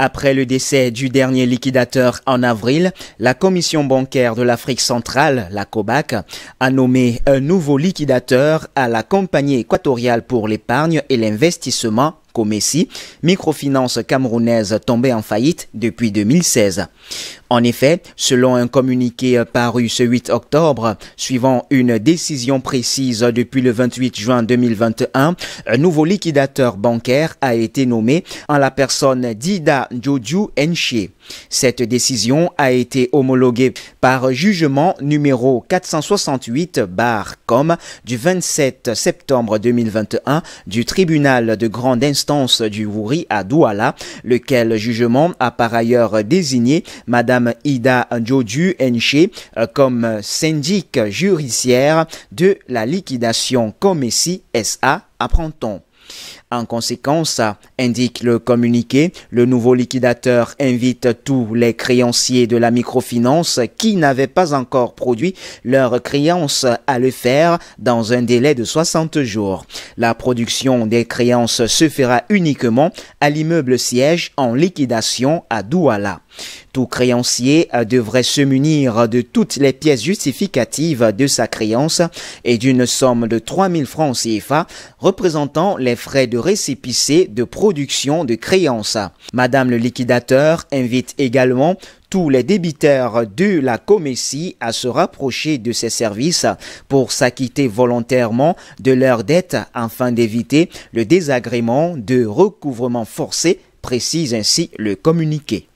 Après le décès du dernier liquidateur en avril, la Commission bancaire de l'Afrique centrale, la COBAC, a nommé un nouveau liquidateur à la Compagnie équatoriale pour l'épargne et l'investissement Comessi, microfinance camerounaise tombée en faillite depuis 2016. En effet, selon un communiqué paru ce 8 octobre, suivant une décision précise depuis le 28 juin 2021, un nouveau liquidateur bancaire a été nommé en la personne d'Ida Joju Enchie. Cette décision a été homologuée par jugement numéro 468 bar com du 27 septembre 2021 du tribunal de grande instance du Wuri à Douala, lequel jugement a par ailleurs désigné Madame Ida Njoju Enche euh, comme syndic judiciaire de la liquidation Comessi SA, apprend-on. En conséquence, indique le communiqué, le nouveau liquidateur invite tous les créanciers de la microfinance qui n'avaient pas encore produit leurs créances à le faire dans un délai de 60 jours. La production des créances se fera uniquement à l'immeuble siège en liquidation à Douala. Tout créancier euh, devrait se munir de toutes les pièces justificatives de sa créance et d'une somme de 000 francs CFA représentant les frais de récépissé de production de créances. Madame le liquidateur invite également tous les débiteurs de la cométie à se rapprocher de ses services pour s'acquitter volontairement de leurs dettes afin d'éviter le désagrément de recouvrement forcé, précise ainsi le communiqué.